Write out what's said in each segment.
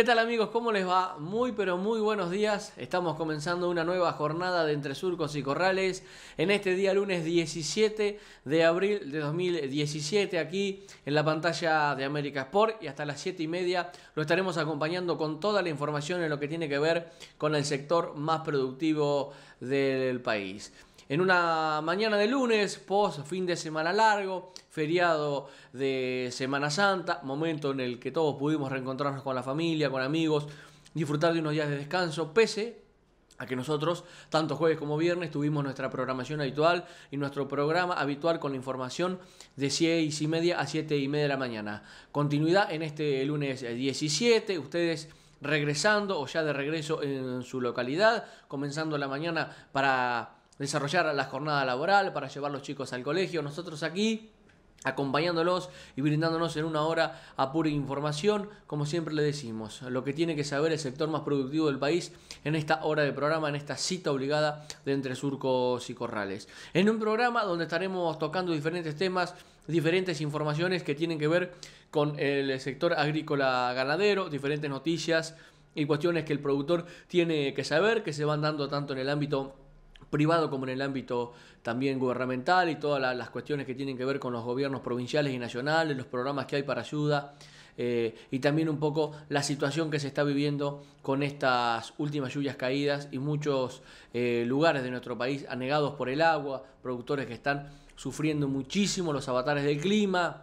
¿Qué tal amigos? ¿Cómo les va? Muy pero muy buenos días. Estamos comenzando una nueva jornada de Entre Surcos y Corrales en este día lunes 17 de abril de 2017 aquí en la pantalla de América Sport y hasta las 7 y media lo estaremos acompañando con toda la información en lo que tiene que ver con el sector más productivo del país en una mañana de lunes, post fin de semana largo, feriado de Semana Santa, momento en el que todos pudimos reencontrarnos con la familia, con amigos, disfrutar de unos días de descanso, pese a que nosotros, tanto jueves como viernes, tuvimos nuestra programación habitual y nuestro programa habitual con información de 6 y media a 7 y media de la mañana. Continuidad en este lunes 17, ustedes regresando o ya de regreso en su localidad, comenzando la mañana para desarrollar la jornada laboral, para llevar los chicos al colegio. Nosotros aquí acompañándolos y brindándonos en una hora a pura información, como siempre le decimos, lo que tiene que saber el sector más productivo del país en esta hora de programa, en esta cita obligada de Entre Surcos y Corrales. En un programa donde estaremos tocando diferentes temas, diferentes informaciones que tienen que ver con el sector agrícola ganadero, diferentes noticias y cuestiones que el productor tiene que saber, que se van dando tanto en el ámbito privado como en el ámbito también gubernamental y todas las cuestiones que tienen que ver con los gobiernos provinciales y nacionales, los programas que hay para ayuda. Eh, y también un poco la situación que se está viviendo con estas últimas lluvias caídas y muchos eh, lugares de nuestro país anegados por el agua, productores que están sufriendo muchísimo los avatares del clima.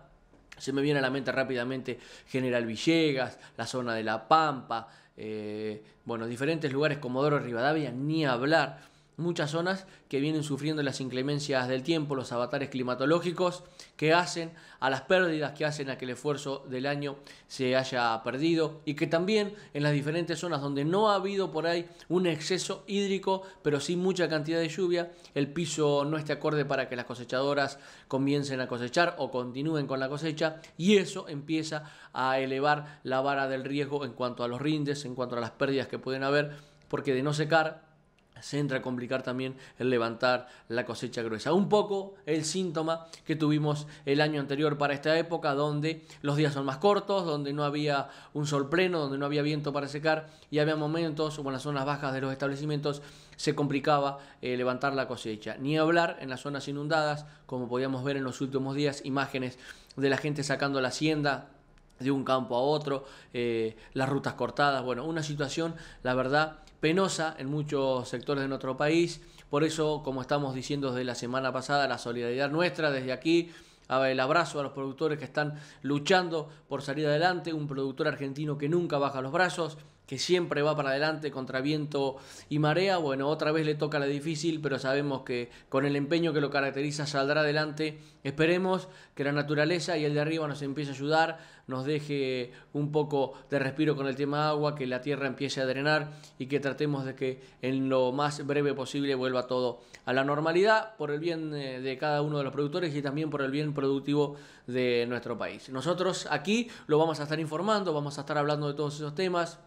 Se me viene a la mente rápidamente General Villegas, la zona de La Pampa, eh, bueno, diferentes lugares, Comodoro Rivadavia, ni hablar muchas zonas que vienen sufriendo las inclemencias del tiempo, los avatares climatológicos que hacen a las pérdidas, que hacen a que el esfuerzo del año se haya perdido y que también en las diferentes zonas donde no ha habido por ahí un exceso hídrico, pero sí mucha cantidad de lluvia, el piso no esté acorde para que las cosechadoras comiencen a cosechar o continúen con la cosecha y eso empieza a elevar la vara del riesgo en cuanto a los rindes, en cuanto a las pérdidas que pueden haber, porque de no secar se entra a complicar también el levantar la cosecha gruesa. Un poco el síntoma que tuvimos el año anterior para esta época, donde los días son más cortos, donde no había un sol pleno, donde no había viento para secar y había momentos, como en las zonas bajas de los establecimientos, se complicaba eh, levantar la cosecha. Ni hablar en las zonas inundadas, como podíamos ver en los últimos días, imágenes de la gente sacando la hacienda de un campo a otro, eh, las rutas cortadas, bueno, una situación, la verdad, penosa en muchos sectores de nuestro país. Por eso, como estamos diciendo desde la semana pasada, la solidaridad nuestra desde aquí, el abrazo a los productores que están luchando por salir adelante, un productor argentino que nunca baja los brazos, que siempre va para adelante contra viento y marea. Bueno, otra vez le toca la difícil, pero sabemos que con el empeño que lo caracteriza saldrá adelante. Esperemos que la naturaleza y el de arriba nos empiece a ayudar, nos deje un poco de respiro con el tema agua, que la tierra empiece a drenar y que tratemos de que en lo más breve posible vuelva todo a la normalidad por el bien eh, de cada uno de los productores y también por el bien productivo de nuestro país. Nosotros aquí lo vamos a estar informando, vamos a estar hablando de todos esos temas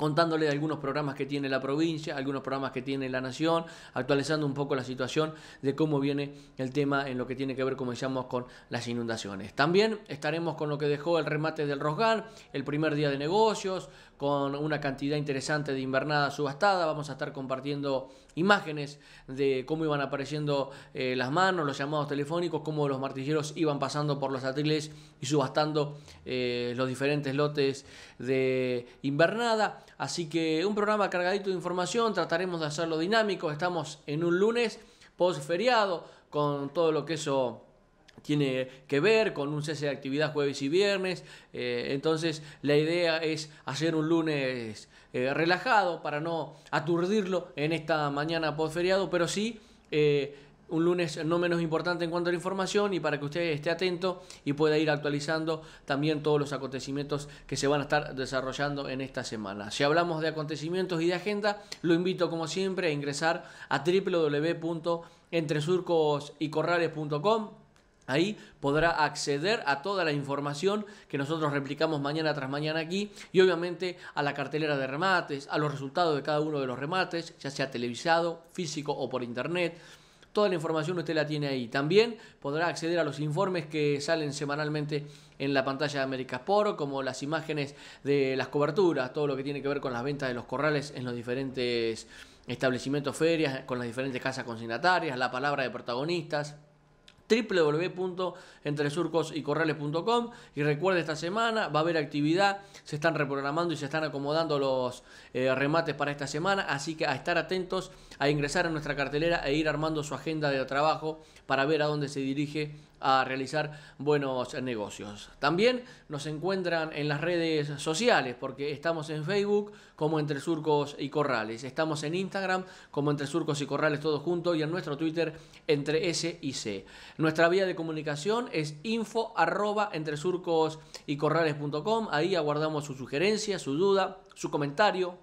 contándole de algunos programas que tiene la provincia, algunos programas que tiene la nación, actualizando un poco la situación de cómo viene el tema en lo que tiene que ver, como decíamos, con las inundaciones. También estaremos con lo que dejó el remate del Rosgar, el primer día de negocios, con una cantidad interesante de invernada subastada. Vamos a estar compartiendo imágenes de cómo iban apareciendo eh, las manos, los llamados telefónicos, cómo los martilleros iban pasando por los atriles y subastando eh, los diferentes lotes de invernada. Así que un programa cargadito de información, trataremos de hacerlo dinámico. Estamos en un lunes post feriado con todo lo que eso tiene que ver con un cese de actividad jueves y viernes. Eh, entonces la idea es hacer un lunes eh, relajado para no aturdirlo en esta mañana posferiado, pero sí eh, un lunes no menos importante en cuanto a la información y para que usted esté atento y pueda ir actualizando también todos los acontecimientos que se van a estar desarrollando en esta semana. Si hablamos de acontecimientos y de agenda, lo invito como siempre a ingresar a www.entresurcosycorrales.com Ahí podrá acceder a toda la información que nosotros replicamos mañana tras mañana aquí y obviamente a la cartelera de remates, a los resultados de cada uno de los remates, ya sea televisado, físico o por internet. Toda la información usted la tiene ahí. También podrá acceder a los informes que salen semanalmente en la pantalla de América Sporo, como las imágenes de las coberturas, todo lo que tiene que ver con las ventas de los corrales en los diferentes establecimientos, ferias, con las diferentes casas consignatarias, la palabra de protagonistas www.entresurcosycorrales.com y recuerde esta semana va a haber actividad, se están reprogramando y se están acomodando los eh, remates para esta semana, así que a estar atentos, a ingresar a nuestra cartelera e ir armando su agenda de trabajo para ver a dónde se dirige a realizar buenos negocios. También nos encuentran en las redes sociales porque estamos en Facebook como Entre Surcos y Corrales, estamos en Instagram como Entre Surcos y Corrales todos juntos y en nuestro Twitter entre S y C. Nuestra vía de comunicación es info arroba entre surcos y corrales.com, ahí aguardamos su sugerencia, su duda, su comentario,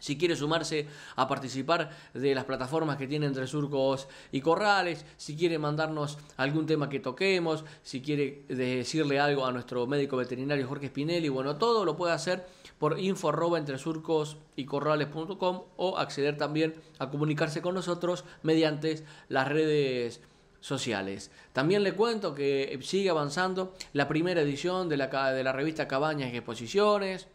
si quiere sumarse a participar de las plataformas que tiene entre surcos y corrales, si quiere mandarnos algún tema que toquemos, si quiere decirle algo a nuestro médico veterinario Jorge Spinelli, bueno, todo lo puede hacer por info entre surcos y corrales.com o acceder también a comunicarse con nosotros mediante las redes sociales. También le cuento que sigue avanzando la primera edición de la, de la revista Cabañas y Exposiciones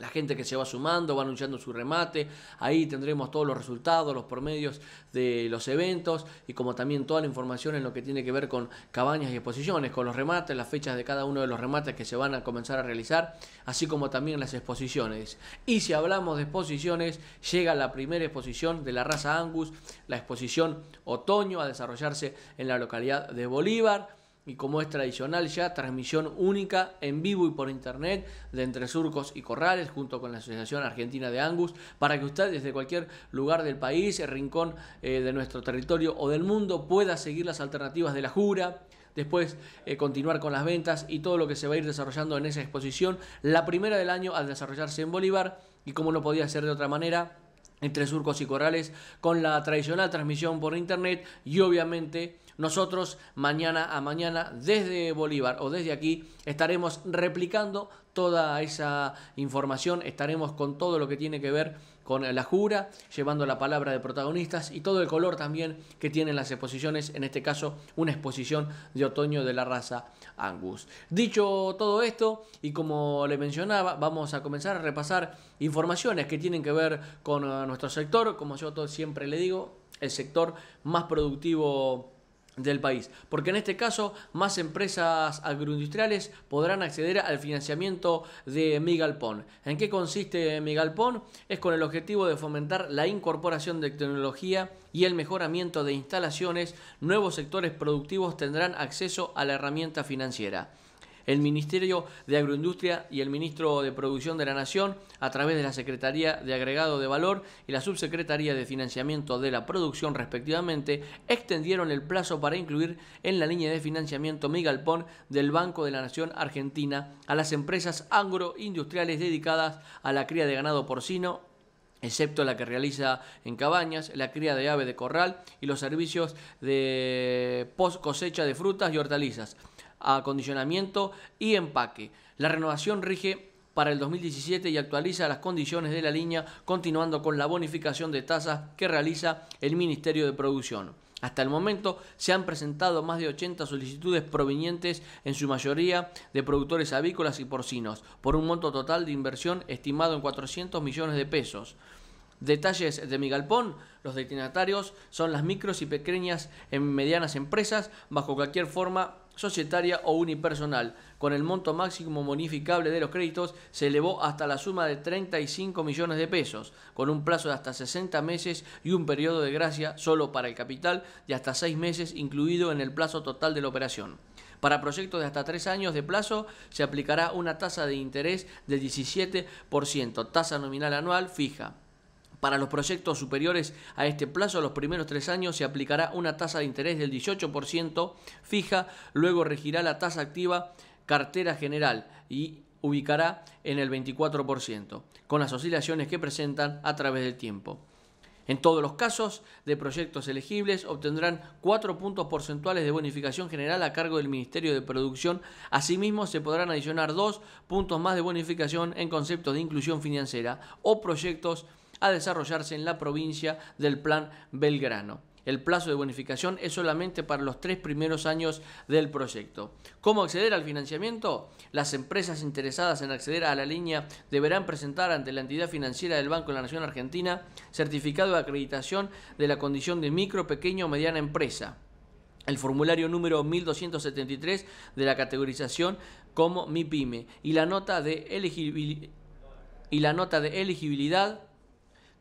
la gente que se va sumando, va anunciando su remate. Ahí tendremos todos los resultados, los promedios de los eventos y como también toda la información en lo que tiene que ver con cabañas y exposiciones, con los remates, las fechas de cada uno de los remates que se van a comenzar a realizar, así como también las exposiciones. Y si hablamos de exposiciones, llega la primera exposición de la raza Angus, la exposición otoño a desarrollarse en la localidad de Bolívar y como es tradicional ya, transmisión única en vivo y por internet de Entre Surcos y Corrales junto con la Asociación Argentina de Angus para que usted desde cualquier lugar del país, el rincón eh, de nuestro territorio o del mundo pueda seguir las alternativas de la jura. Después eh, continuar con las ventas y todo lo que se va a ir desarrollando en esa exposición, la primera del año al desarrollarse en Bolívar y como no podía ser de otra manera, entre surcos y corrales con la tradicional transmisión por internet y obviamente nosotros mañana a mañana desde Bolívar o desde aquí estaremos replicando toda esa información, estaremos con todo lo que tiene que ver con la jura, llevando la palabra de protagonistas y todo el color también que tienen las exposiciones, en este caso una exposición de otoño de la raza Angus. Dicho todo esto, y como le mencionaba, vamos a comenzar a repasar informaciones que tienen que ver con eh, nuestro sector, como yo siempre le digo, el sector más productivo del país, porque en este caso más empresas agroindustriales podrán acceder al financiamiento de MIGALPON. ¿En qué consiste MIGALPON? Es con el objetivo de fomentar la incorporación de tecnología y el mejoramiento de instalaciones, nuevos sectores productivos tendrán acceso a la herramienta financiera el Ministerio de Agroindustria y el Ministro de Producción de la Nación a través de la Secretaría de Agregado de Valor y la Subsecretaría de Financiamiento de la Producción respectivamente extendieron el plazo para incluir en la línea de financiamiento MIGALPON del Banco de la Nación Argentina a las empresas agroindustriales dedicadas a la cría de ganado porcino excepto la que realiza en cabañas, la cría de ave de corral y los servicios de post cosecha de frutas y hortalizas acondicionamiento y empaque. La renovación rige para el 2017 y actualiza las condiciones de la línea continuando con la bonificación de tasas que realiza el Ministerio de Producción. Hasta el momento se han presentado más de 80 solicitudes provenientes en su mayoría de productores avícolas y porcinos, por un monto total de inversión estimado en 400 millones de pesos. Detalles de mi los destinatarios son las micros y pequeñas y medianas empresas, bajo cualquier forma societaria o unipersonal, con el monto máximo bonificable de los créditos se elevó hasta la suma de 35 millones de pesos, con un plazo de hasta 60 meses y un periodo de gracia solo para el capital de hasta 6 meses incluido en el plazo total de la operación. Para proyectos de hasta 3 años de plazo se aplicará una tasa de interés del 17%, tasa nominal anual fija. Para los proyectos superiores a este plazo, los primeros tres años se aplicará una tasa de interés del 18% fija, luego regirá la tasa activa cartera general y ubicará en el 24%, con las oscilaciones que presentan a través del tiempo. En todos los casos de proyectos elegibles obtendrán cuatro puntos porcentuales de bonificación general a cargo del Ministerio de Producción. Asimismo, se podrán adicionar dos puntos más de bonificación en conceptos de inclusión financiera o proyectos a desarrollarse en la provincia del Plan Belgrano. El plazo de bonificación es solamente para los tres primeros años del proyecto. ¿Cómo acceder al financiamiento? Las empresas interesadas en acceder a la línea deberán presentar ante la entidad financiera del Banco de la Nación Argentina certificado de acreditación de la condición de micro, pequeña o mediana empresa el formulario número 1273 de la categorización como MIPYME y la nota de elegibilidad y la nota de elegibilidad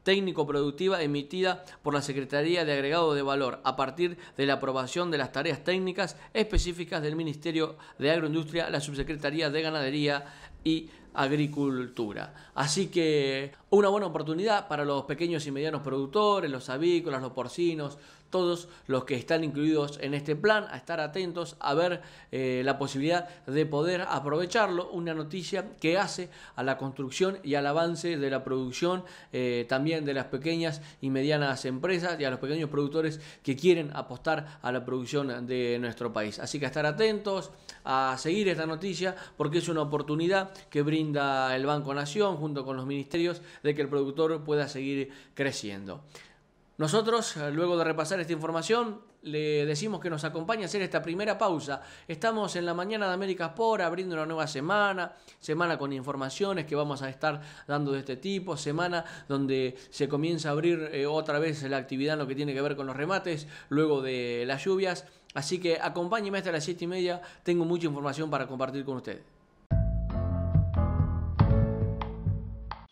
técnico-productiva emitida por la Secretaría de Agregado de Valor a partir de la aprobación de las tareas técnicas específicas del Ministerio de Agroindustria, la Subsecretaría de Ganadería y agricultura. Así que una buena oportunidad para los pequeños y medianos productores, los avícolas, los porcinos, todos los que están incluidos en este plan, a estar atentos, a ver eh, la posibilidad de poder aprovecharlo. Una noticia que hace a la construcción y al avance de la producción eh, también de las pequeñas y medianas empresas y a los pequeños productores que quieren apostar a la producción de nuestro país. Así que estar atentos, a seguir esta noticia porque es una oportunidad que brinda el Banco Nación junto con los ministerios de que el productor pueda seguir creciendo. Nosotros, eh, luego de repasar esta información, le decimos que nos acompañe a hacer esta primera pausa. Estamos en la mañana de América Sport, abriendo una nueva semana, semana con informaciones que vamos a estar dando de este tipo, semana donde se comienza a abrir eh, otra vez la actividad en lo que tiene que ver con los remates, luego de las lluvias. Así que acompáñeme hasta las 7 y media, tengo mucha información para compartir con ustedes.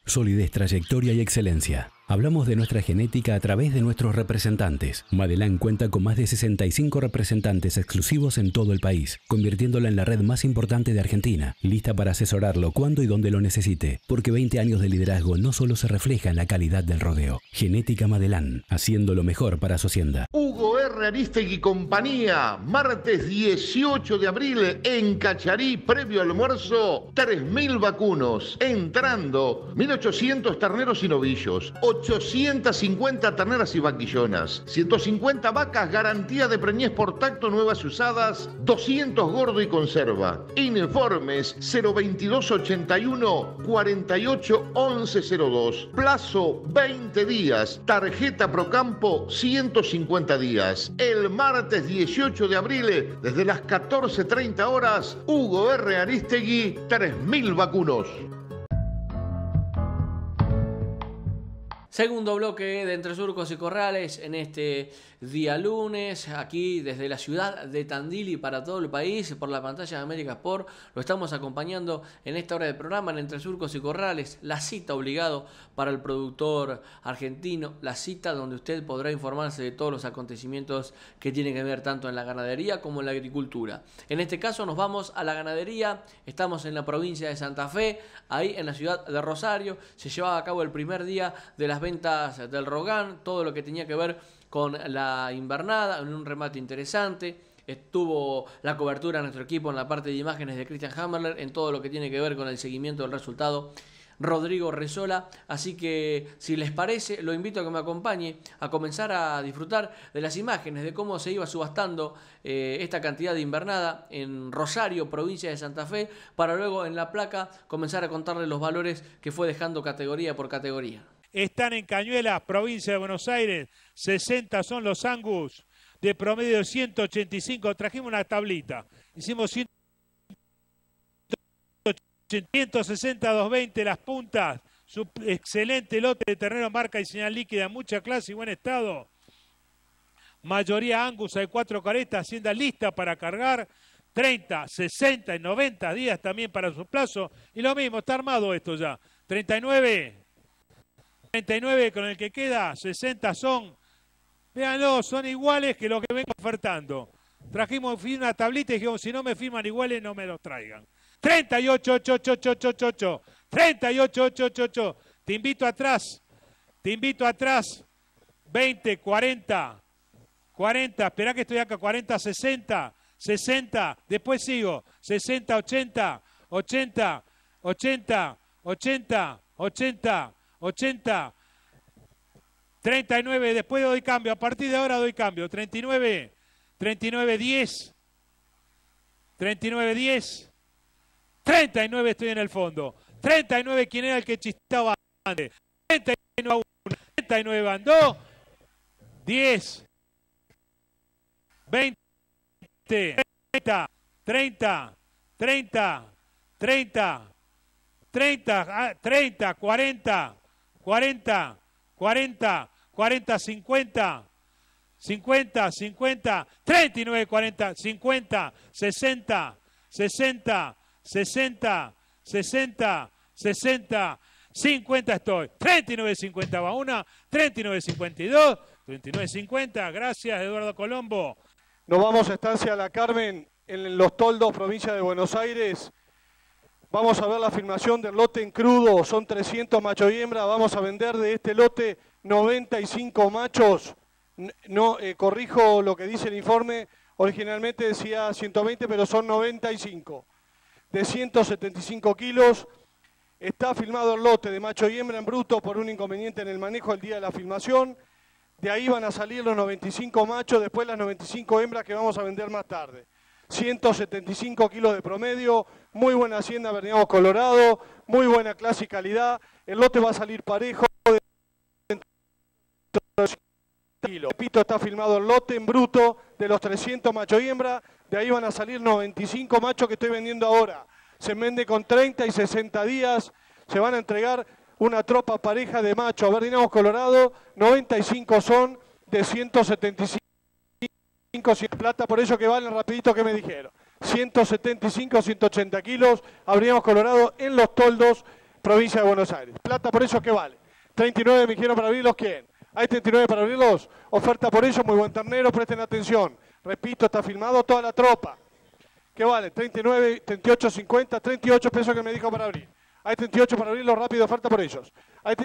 solidez, trayectoria y excelencia. Hablamos de nuestra genética a través de nuestros representantes. Madelán cuenta con más de 65 representantes exclusivos en todo el país, convirtiéndola en la red más importante de Argentina, lista para asesorarlo cuando y donde lo necesite, porque 20 años de liderazgo no solo se refleja en la calidad del rodeo. Genética Madelán, haciendo lo mejor para su hacienda. Hugo R. Aristegui y compañía, martes 18 de abril en Cacharí, previo almuerzo, 3.000 vacunos, entrando 1.800 terneros y novillos, 850 terneras y vaquillonas, 150 vacas, garantía de preñez por tacto nuevas y usadas, 200 gordo y conserva. Informes 022 81 48 Plazo 20 días. Tarjeta Procampo 150 días. El martes 18 de abril, desde las 14.30 horas, Hugo R. Aristegui, 3.000 vacunos. Segundo bloque de Entre Surcos y Corrales en este día lunes, aquí desde la ciudad de Tandili para todo el país, por la pantalla de América Sport. Lo estamos acompañando en esta hora de programa, en Entre Surcos y Corrales, la cita obligado para el productor argentino, la cita donde usted podrá informarse de todos los acontecimientos que tienen que ver tanto en la ganadería como en la agricultura. En este caso nos vamos a la ganadería, estamos en la provincia de Santa Fe, ahí en la ciudad de Rosario, se llevaba a cabo el primer día de las ventas del Rogán, todo lo que tenía que ver con la invernada, en un remate interesante. Estuvo la cobertura de nuestro equipo en la parte de imágenes de Christian Hammerler, en todo lo que tiene que ver con el seguimiento del resultado. Rodrigo Resola Así que si les parece, lo invito a que me acompañe a comenzar a disfrutar de las imágenes de cómo se iba subastando eh, esta cantidad de invernada en Rosario, provincia de Santa Fe, para luego en la placa comenzar a contarle los valores que fue dejando categoría por categoría están en Cañuelas, provincia de Buenos Aires. 60 son los Angus de promedio 185. Trajimos una tablita. Hicimos 160, 220 las puntas. excelente lote de terreno, marca y señal líquida, mucha clase y buen estado. Mayoría Angus, hay cuatro caretas, hacienda lista para cargar. 30, 60 y 90 días también para su plazo. Y lo mismo, está armado esto ya. 39, 39 con el que queda, 60 son, véanlo, son iguales que los que vengo ofertando. Trajimos una tablita y dijimos, si no me firman iguales, no me los traigan. 38, 8, 8, 8, 8, 8, 8. 38, 8, 8, 8. Te invito atrás, te invito atrás. 20, 40, 40, espera que estoy acá, 40, 60, 60, después sigo, 60, 80, 80, 80, 80, 80, 80, 39, después doy cambio, a partir de ahora doy cambio, 39, 39, 10, 39, 10, 39 estoy en el fondo, 39 quién era el que chistaba antes, 39 39 andó, 10, 20, 30, 30, 30, 30, 30, 40, 40, 40, 40, 50, 50, 50, 39, 40, 50, 60, 60, 60, 60, 60, 50 estoy. 39, 50 va una, 39, 52, 39, 50. Gracias, Eduardo Colombo. Nos vamos a Estancia La Carmen, en Los Toldos, provincia de Buenos Aires. Vamos a ver la filmación del lote en crudo. Son 300 macho y hembra. Vamos a vender de este lote 95 machos. No, eh, corrijo lo que dice el informe. Originalmente decía 120, pero son 95. De 175 kilos. Está filmado el lote de macho y hembra en bruto por un inconveniente en el manejo el día de la filmación. De ahí van a salir los 95 machos, después las 95 hembras que vamos a vender más tarde. 175 kilos de promedio, muy buena hacienda Berniago Colorado, muy buena clase y calidad. El lote va a salir parejo. De... Pito está filmado el lote en bruto de los 300 macho y hembra. De ahí van a salir 95 machos que estoy vendiendo ahora. Se vende con 30 y 60 días. Se van a entregar una tropa pareja de machos. Berniago Colorado, 95 son de 175 plata, por eso que valen rapidito que me dijeron. 175, 180 kilos, Habríamos Colorado en Los Toldos, provincia de Buenos Aires. Plata por eso que vale. 39 me dijeron para abrirlos, ¿quién? ¿Hay 39 para abrirlos? Oferta por eso, muy buen ternero, presten atención. Repito, está filmado toda la tropa. ¿Qué vale? 39, 38, 50, 38 pesos que me dijo para abrir. Hay 38 para abrirlos, rápido, oferta por ellos. Hay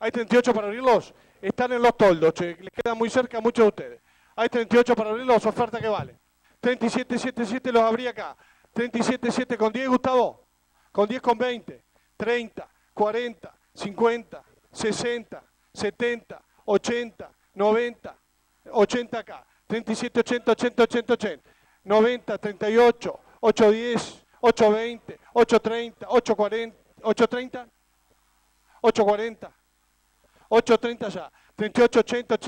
hay 38 para abrirlos. Están en los toldos, che. les queda muy cerca a muchos de ustedes. Hay 38 para oferta que vale. 37.77 los abrí acá. 37.7 con 10, Gustavo. Con 10 con 20. 30, 40, 50, 60, 70, 80, 90, 80 acá. 37, 80, 80, 80, 80. 90, 38, 810, 820, 830, 8, 830, 840, 830 ya. 38, 80,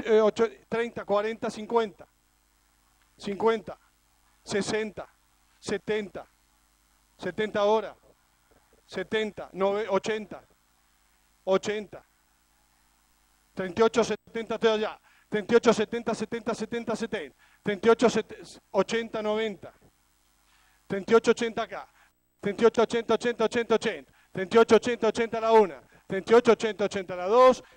30, 40, 50, 50, 60, 70, 70 horas, 70, 80, 80, 38, 70, estoy allá, 38, 70, 70, 70, 70, 38, 80, 90, 38, 80 acá, 38, 80, 80, 80, 80, 38, 80, 80 a la 1, 38, 80, 80 a la 2,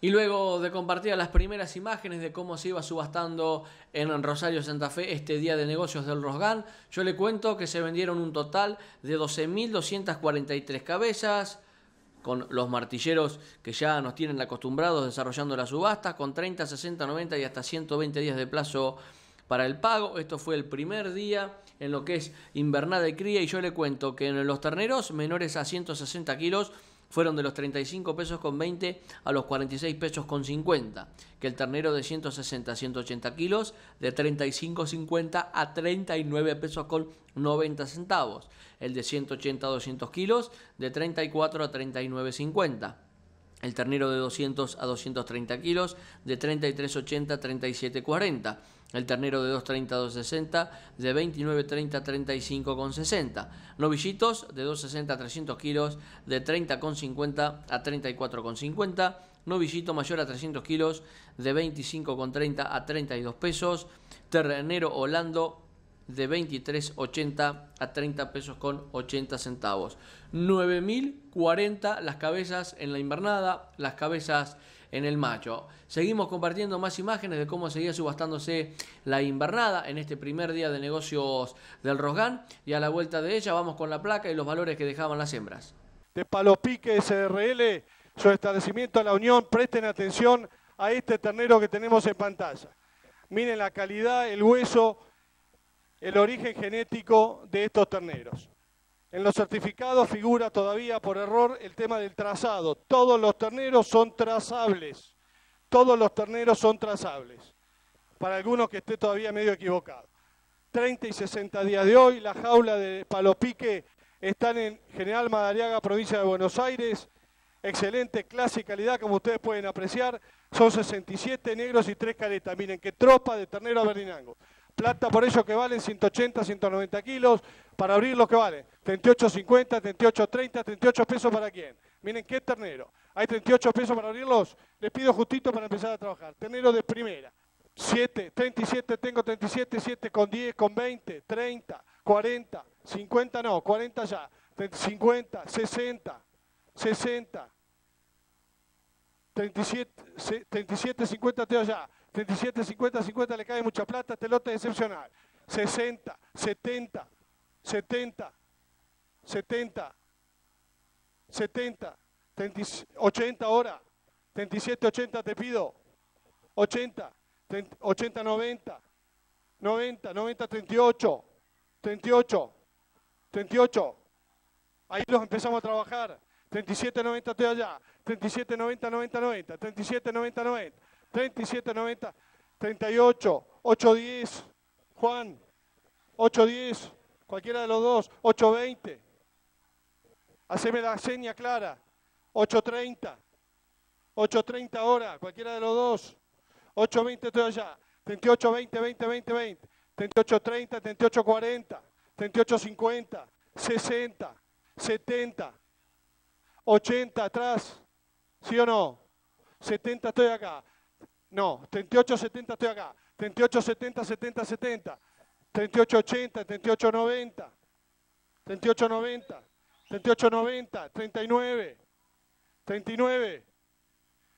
Y luego de compartir las primeras imágenes de cómo se iba subastando en Rosario Santa Fe este día de negocios del Rosgan, yo le cuento que se vendieron un total de 12.243 cabezas, con los martilleros que ya nos tienen acostumbrados desarrollando las subastas con 30, 60, 90 y hasta 120 días de plazo para el pago. Esto fue el primer día en lo que es invernada y cría y yo le cuento que en los terneros menores a 160 kilos, fueron de los 35 pesos con 20 a los 46 pesos con 50, que el ternero de 160 a 180 kilos de 35,50 a 39 pesos con 90 centavos, el de 180 a 200 kilos de 34 a 39,50 el ternero de 200 a 230 kilos de 33,80 a 37,40. El ternero de 2.30 a 2.60 de 29.30 a 35.60. Novillitos de 2.60 a 300 kilos de 30.50 a 34.50. Novillito mayor a 300 kilos de 25.30 a 32 pesos. Ternero Holando de 23.80 a 30 pesos con 80 centavos. 9.040 las cabezas en la invernada, las cabezas en el macho. Seguimos compartiendo más imágenes de cómo seguía subastándose la invernada en este primer día de negocios del Rosgan y a la vuelta de ella vamos con la placa y los valores que dejaban las hembras. De Palopique SRL, su establecimiento a la Unión, presten atención a este ternero que tenemos en pantalla. Miren la calidad, el hueso, el origen genético de estos terneros. En los certificados figura todavía por error el tema del trazado. Todos los terneros son trazables. Todos los terneros son trazables. Para algunos que esté todavía medio equivocado. 30 y 60 días de hoy, la jaula de Palopique están en General Madariaga, provincia de Buenos Aires. Excelente clase y calidad, como ustedes pueden apreciar. Son 67 negros y 3 caretas. Miren qué tropa de ternero a Plata por ellos que valen 180, 190 kilos. Para abrir lo que vale. 38.50, 38.30, 38 pesos para quién. Miren qué ternero. Hay 38 pesos para abrirlos. Les pido justito para empezar a trabajar. Ternero de primera. 7, 37, tengo 37, 7 con 10, con 20, 30, 40, 50 no, 40 ya. 50, 60, 60. 37, 37 50 tengo ya. 37, 50, 50, le cae mucha plata, este lote es excepcional. 60, 70, 70, 70, 70, 80 ahora, 37, 80 te pido, 80, 80, 90, 90, 90, 38, 38, 38. Ahí los empezamos a trabajar. 37, 90 estoy allá, 37, 90, 90, 90, 37, 90, 90. 37, 90, 38, 10, Juan, 8, 10, cualquiera de los dos, 8, 20, Haceme la seña clara, 8, 30, 8, 30 ahora, cualquiera de los dos, 20, estoy allá, 38, 20, 20, 20, 20, 38, 30, 38, 40, 38, 50, 60, 70, 80 atrás, ¿sí o no? 70 estoy acá, no, 38, 70 estoy acá. 38, 70, 70, 70. 38, 80, 38, 90. 38, 90. 38, 90. 39. 39.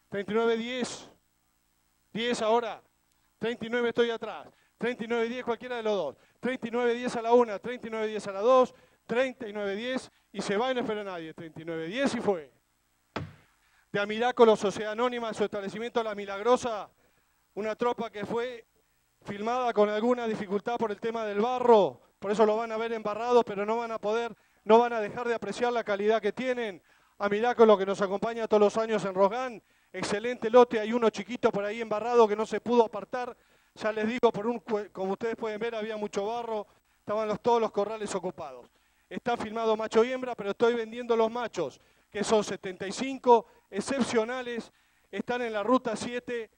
39, 10. 10 ahora. 39 estoy atrás. 39, 10 cualquiera de los dos. 39, 10 a la 1, 39, 10 a la 2, 39, 10 y se va y no espera a nadie. 39, 10 y fue de o Sociedad Anónima, su establecimiento La Milagrosa, una tropa que fue filmada con alguna dificultad por el tema del barro, por eso lo van a ver embarrado, pero no van a poder, no van a dejar de apreciar la calidad que tienen. A lo que nos acompaña todos los años en Rosgán, excelente lote, hay uno chiquito por ahí embarrado que no se pudo apartar, ya les digo, por un, como ustedes pueden ver había mucho barro, estaban todos los corrales ocupados. Está filmado macho y hembra, pero estoy vendiendo los machos, que son 75 excepcionales están en la ruta 7,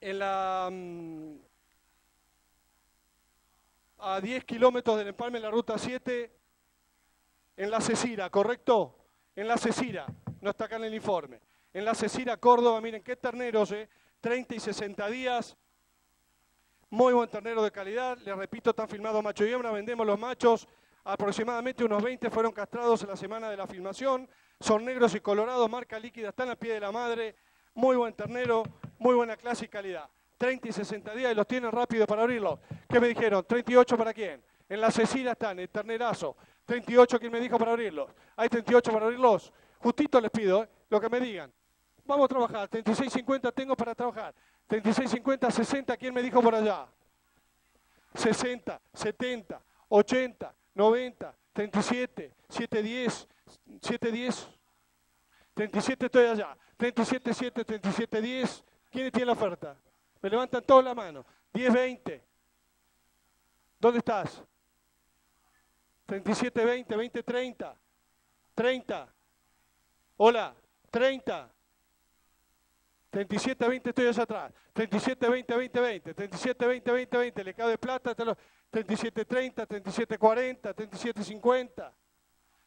en la, mm, a 10 kilómetros del empalme en la ruta 7, en la Cecira, ¿correcto? En la Cecira, no está acá en el informe. En la Cecira, Córdoba, miren qué terneros, eh, 30 y 60 días. Muy buen ternero de calidad, les repito, están filmados macho y hembra, vendemos los machos, aproximadamente unos 20 fueron castrados en la semana de la filmación, son negros y colorados, marca líquida, están al pie de la madre, muy buen ternero, muy buena clase y calidad. 30 y 60 días y los tienen rápido para abrirlos. ¿Qué me dijeron? ¿38 para quién? En la Cecina están, el ternerazo. 38 quién me dijo para abrirlos. Hay 38 para abrirlos. Justito les pido ¿eh? lo que me digan. Vamos a trabajar. 36.50 tengo para trabajar. 36.50, 60. ¿Quién me dijo por allá? 60, 70, 80, 90, 37, 7, 710, 710, 37 estoy allá, 37.7, 37.10, quién tiene la oferta? Me levantan todos la mano, 10.20, ¿dónde estás? 37.20, 20.30, 30, hola, 30, 37, 20, estoy allá atrás. 37, 20, 20, 20. 37, 20, 20, 20. Le cabe plata. 3730, 3740, 37, 30, 37, 40, 37, 50.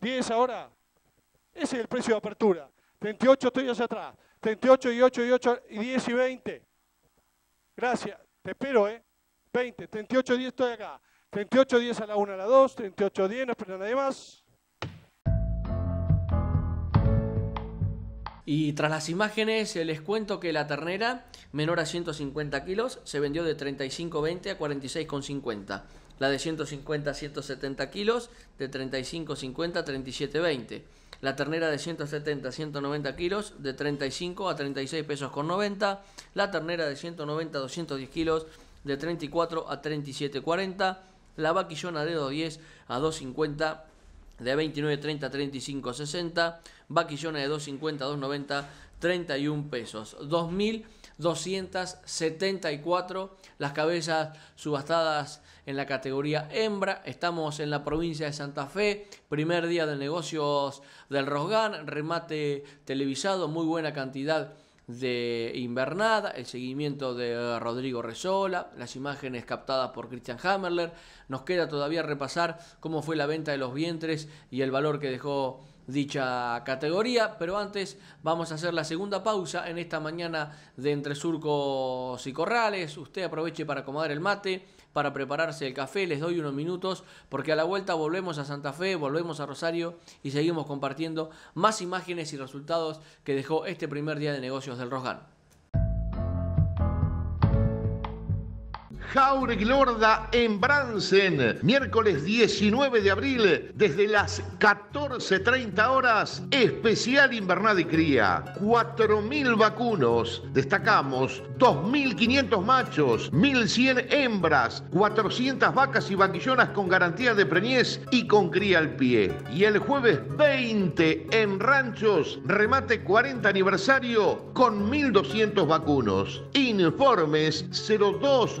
10 ahora. Ese es el precio de apertura. 38 estoy hacia atrás. 38 y 8 y 8 y 10 y 20. Gracias. Te espero, ¿eh? 20. 38 y 10 estoy acá. 38 y 10 a la 1 a la 2. 38 y 10, no espero nadie más. Y tras las imágenes les cuento que la ternera, menor a 150 kilos, se vendió de 35.20 a 46.50 la de 150 a 170 kilos de 35 50 a 37 20 la ternera de 170 a 190 kilos de 35 a 36 pesos con 90, la ternera de 190 a 210 kilos de 34 a 37 40 la vaquillona de 210 a 250 de 29 30 a 60 vaquillona de 250 a 290, 31 pesos, 2.274 las cabezas subastadas en la categoría hembra. Estamos en la provincia de Santa Fe, primer día de negocios del Rosgan, remate televisado, muy buena cantidad de Invernada, el seguimiento de Rodrigo Resola, las imágenes captadas por Christian Hammerler. Nos queda todavía repasar cómo fue la venta de los vientres y el valor que dejó dicha categoría. Pero antes vamos a hacer la segunda pausa en esta mañana de Entre Surcos y Corrales. Usted aproveche para acomodar el mate, para prepararse el café. Les doy unos minutos porque a la vuelta volvemos a Santa Fe, volvemos a Rosario y seguimos compartiendo más imágenes y resultados que dejó este primer día de negocios del Rosgan. Jauregui Lorda en Bransen, miércoles 19 de abril, desde las 14.30 horas, especial invernal y cría. 4.000 vacunos, destacamos 2.500 machos, 1.100 hembras, 400 vacas y vaquillonas con garantía de preñez y con cría al pie. Y el jueves 20 en Ranchos, remate 40 aniversario con 1.200 vacunos. Informes 022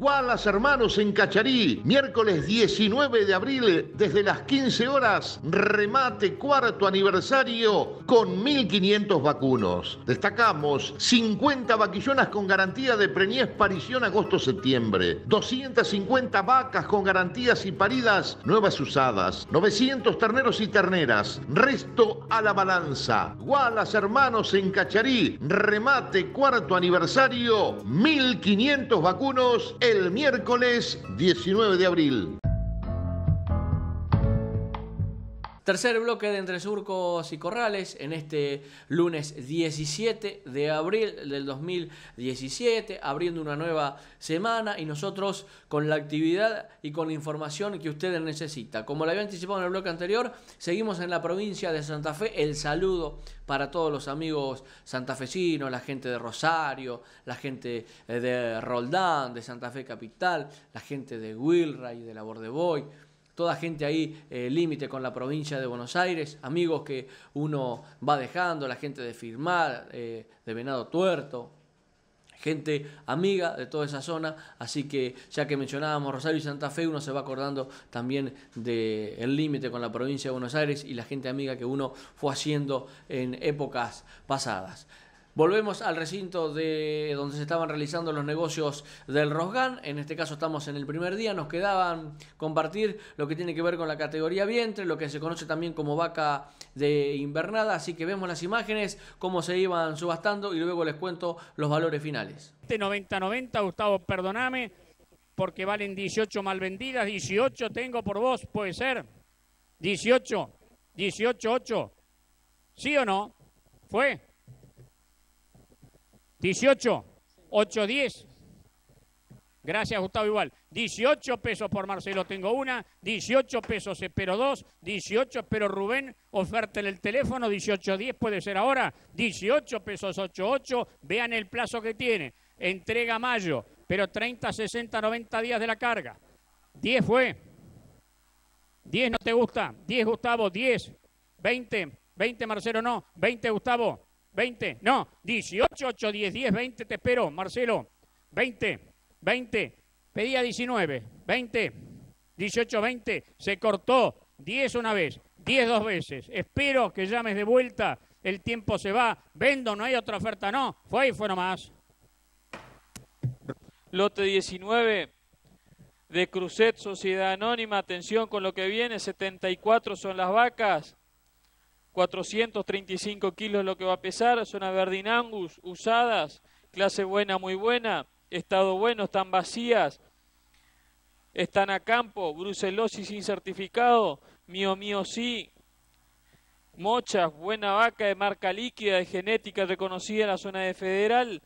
Gualas Hermanos en Cacharí, miércoles 19 de abril, desde las 15 horas, remate cuarto aniversario con 1.500 vacunos. Destacamos 50 vaquillonas con garantía de preñez parición agosto-septiembre, 250 vacas con garantías y paridas nuevas usadas, 900 terneros y terneras, resto a la balanza. Gualas Hermanos en Cacharí, remate cuarto aniversario, 1.500 vacunos el miércoles 19 de abril. Tercer bloque de Entre Surcos y Corrales en este lunes 17 de abril del 2017, abriendo una nueva semana y nosotros con la actividad y con la información que ustedes necesitan. Como lo había anticipado en el bloque anterior, seguimos en la provincia de Santa Fe. El saludo para todos los amigos santafecinos, la gente de Rosario, la gente eh, de Roldán, de Santa Fe Capital, la gente de y de la Bordeboy toda gente ahí eh, límite con la provincia de Buenos Aires, amigos que uno va dejando, la gente de Firmar, eh, de Venado Tuerto, gente amiga de toda esa zona, así que ya que mencionábamos Rosario y Santa Fe, uno se va acordando también del límite con la provincia de Buenos Aires y la gente amiga que uno fue haciendo en épocas pasadas. Volvemos al recinto de donde se estaban realizando los negocios del Rosgan. En este caso estamos en el primer día. Nos quedaban compartir lo que tiene que ver con la categoría vientre, lo que se conoce también como vaca de invernada. Así que vemos las imágenes, cómo se iban subastando y luego les cuento los valores finales. 90-90, este Gustavo, perdoname, porque valen 18 mal vendidas. 18 tengo por vos, puede ser. 18, 18-8. ¿Sí o no? ¿Fue? 18, 8, 10. Gracias, Gustavo Igual. 18 pesos por Marcelo, tengo una. 18 pesos, espero dos. 18, espero Rubén. ofértele el teléfono, 18, 10, puede ser ahora. 18 pesos 8, 8. Vean el plazo que tiene. Entrega mayo, pero 30, 60, 90 días de la carga. 10 fue. 10 no te gusta. 10 Gustavo, 10. 20, 20 Marcelo no. 20 Gustavo. 20, no, 18, 8, 10, 10, 20, te espero, Marcelo, 20, 20, pedía 19, 20, 18, 20, se cortó, 10 una vez, 10 dos veces, espero que llames de vuelta, el tiempo se va, vendo, no hay otra oferta, no, fue y fue nomás. Lote 19 de Cruzet, Sociedad Anónima, atención con lo que viene, 74 son las vacas, 435 kilos lo que va a pesar, zona Verdinangus, usadas, clase buena, muy buena, estado bueno, están vacías, están a campo, brucelosis sin certificado, mío mío sí, mochas, buena vaca de marca líquida, de genética reconocida en la zona de Federal,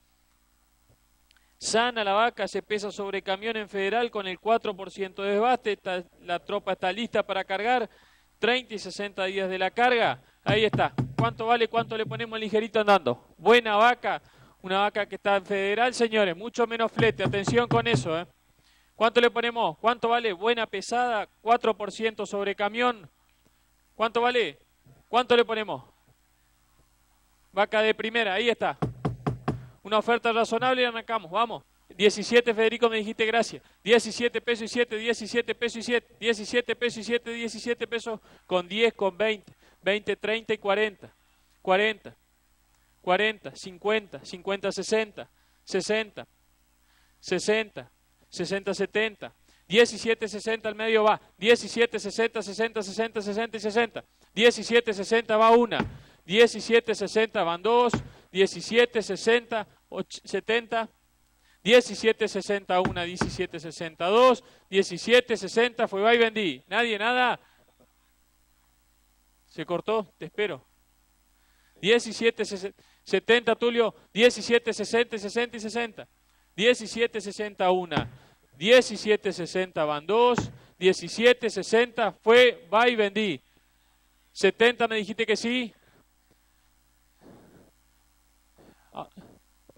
sana la vaca, se pesa sobre camión en Federal con el 4% de desbaste, la tropa está lista para cargar, 30 y 60 días de la carga, Ahí está. ¿Cuánto vale? ¿Cuánto le ponemos ligerito andando? Buena vaca. Una vaca que está en federal, señores. Mucho menos flete. Atención con eso. ¿eh? ¿Cuánto le ponemos? ¿Cuánto vale? Buena pesada. 4% sobre camión. ¿Cuánto vale? ¿Cuánto le ponemos? Vaca de primera. Ahí está. Una oferta razonable y arrancamos. Vamos. 17, Federico, me dijiste gracias. 17 pesos y 7, 17 pesos y 7, 17 pesos y 7, 17 pesos con 10, con 20. 20, 30 y 40, 40, 40, 50, 50, 60, 60, 60, 60, 70, 17, 60 al medio va, 17, 60, 60, 60, 60 y 60, 17, 60 va una, 17, 60 van dos, 17, 60, 70, 17, 60, 1, 17, 60, 2, 17, 60, fue va y vendí. Nadie, nada. Se cortó, te espero. 17, 70, Tulio, 17, 60, 60 y 60. 17, 60, 1. 17, 60, van 2. 17, 60, fue, va y vendí. 70, me dijiste que sí.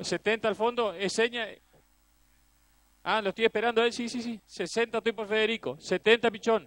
70 ah, al fondo, es seña. Ah, lo estoy esperando ¿eh? sí, sí, sí. 60 estoy por Federico. 70, pichón.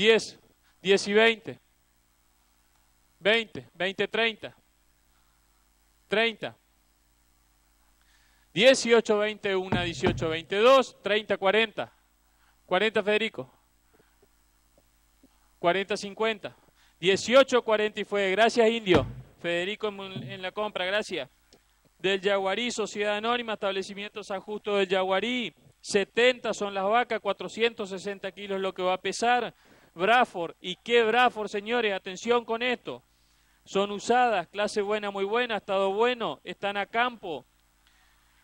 10, 10 y 20, 20, 20, 30, 30, 18, 21, 18, 22, 30, 40, 40 Federico, 40, 50, 18, 40 y fue, gracias Indio, Federico en la compra, gracias del Yaguarí, Sociedad Anónima, Establecimiento San Justo del Yaguarí. 70 son las vacas, 460 kilos lo que va a pesar. Bráfor, ¿Y qué Bráfor, señores? Atención con esto. Son usadas, clase buena, muy buena, estado bueno, están a campo.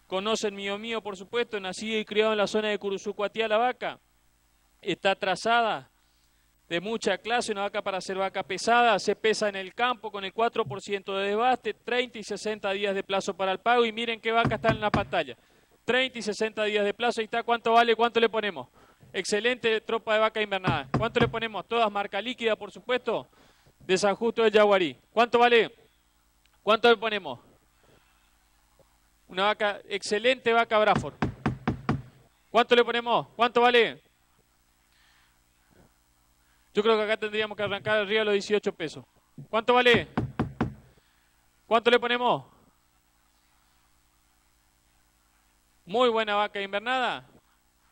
Conocen mío mío, por supuesto, nacido y criado en la zona de Curuzucuatía, la vaca. Está trazada, de mucha clase, una vaca para ser vaca pesada, se pesa en el campo con el 4% de desbaste, 30 y 60 días de plazo para el pago y miren qué vaca está en la pantalla. 30 y 60 días de plazo, ahí está cuánto vale, cuánto le ponemos. Excelente tropa de vaca invernada. ¿Cuánto le ponemos? Todas marca líquida, por supuesto, de San Justo de Jaguarí. ¿Cuánto vale? ¿Cuánto le ponemos? Una vaca, excelente vaca Braford. ¿Cuánto le ponemos? ¿Cuánto vale? Yo creo que acá tendríamos que arrancar arriba los 18 pesos. ¿Cuánto vale? ¿Cuánto le ponemos? Muy buena vaca invernada.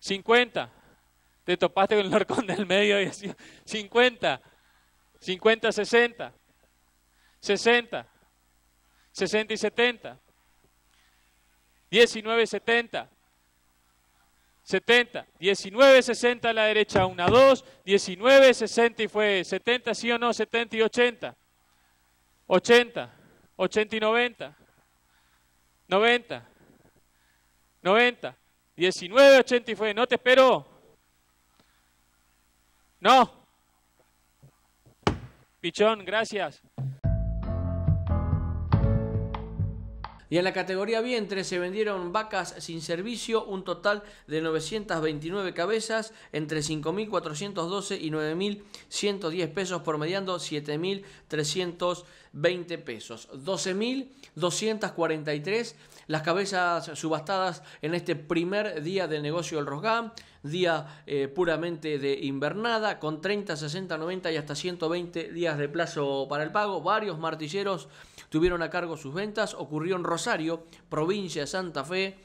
50. Te topaste con el horcón del medio y así, 50, 50, 60, 60, 60 y 70, 19, 70, 70, 19, 60 a la derecha, 1, 2, 19, 60 y fue 70, sí o no, 70 y 80, 80, 80 y 90, 90, 90, 19.80 y fue, no te espero. No. Pichón, gracias. Y en la categoría vientre se vendieron vacas sin servicio un total de 929 cabezas entre 5.412 y 9.110 pesos, por mediando 7.320 pesos. 12.243 las cabezas subastadas en este primer día del negocio del rosgam día eh, puramente de invernada, con 30, 60, 90 y hasta 120 días de plazo para el pago. Varios martilleros tuvieron a cargo sus ventas. Ocurrió en Rosario, provincia de Santa Fe.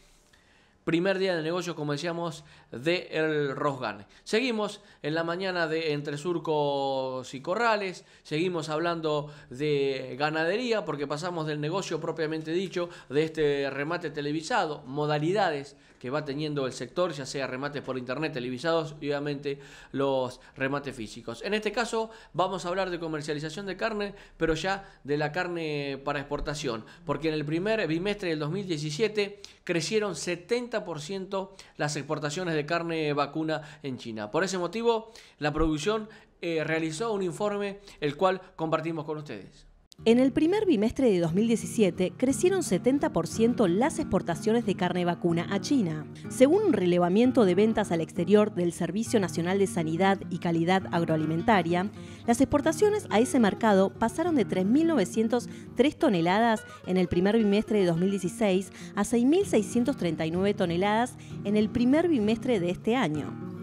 Primer día de negocio, como decíamos, de el rosgane. Seguimos en la mañana de Entre Surcos y Corrales, seguimos hablando de ganadería porque pasamos del negocio propiamente dicho de este remate televisado, modalidades que va teniendo el sector, ya sea remates por internet televisados y obviamente los remates físicos. En este caso vamos a hablar de comercialización de carne, pero ya de la carne para exportación, porque en el primer bimestre del 2017 crecieron 70% las exportaciones de carne vacuna en China. Por ese motivo, la producción eh, realizó un informe el cual compartimos con ustedes. En el primer bimestre de 2017 crecieron 70% las exportaciones de carne vacuna a China. Según un relevamiento de ventas al exterior del Servicio Nacional de Sanidad y Calidad Agroalimentaria, las exportaciones a ese mercado pasaron de 3.903 toneladas en el primer bimestre de 2016 a 6.639 toneladas en el primer bimestre de este año.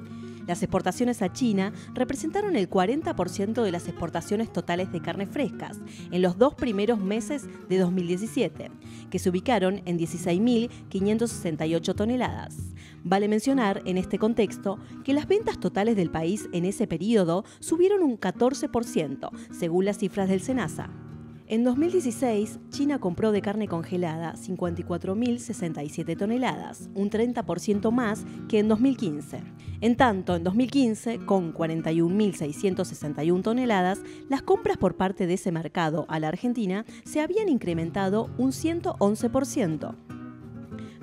Las exportaciones a China representaron el 40% de las exportaciones totales de carne frescas en los dos primeros meses de 2017, que se ubicaron en 16.568 toneladas. Vale mencionar en este contexto que las ventas totales del país en ese periodo subieron un 14%, según las cifras del SENASA. En 2016, China compró de carne congelada 54.067 toneladas, un 30% más que en 2015. En tanto, en 2015, con 41.661 toneladas, las compras por parte de ese mercado a la Argentina se habían incrementado un 111%.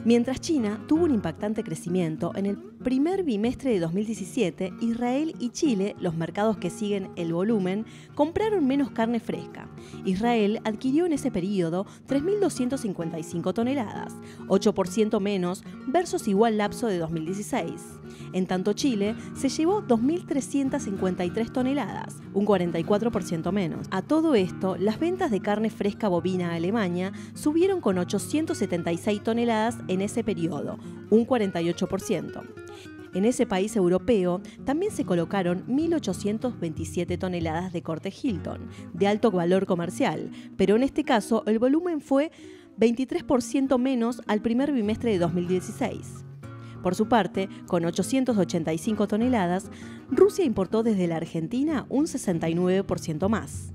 Mientras China tuvo un impactante crecimiento, en el primer bimestre de 2017, Israel y Chile, los mercados que siguen el volumen, compraron menos carne fresca. Israel adquirió en ese periodo 3.255 toneladas, 8% menos versus igual lapso de 2016. En tanto, Chile se llevó 2.353 toneladas, un 44% menos. A todo esto, las ventas de carne fresca bovina a Alemania subieron con 876 toneladas en ese periodo, un 48%. En ese país europeo también se colocaron 1.827 toneladas de corte Hilton, de alto valor comercial, pero en este caso el volumen fue 23% menos al primer bimestre de 2016. Por su parte, con 885 toneladas, Rusia importó desde la Argentina un 69% más.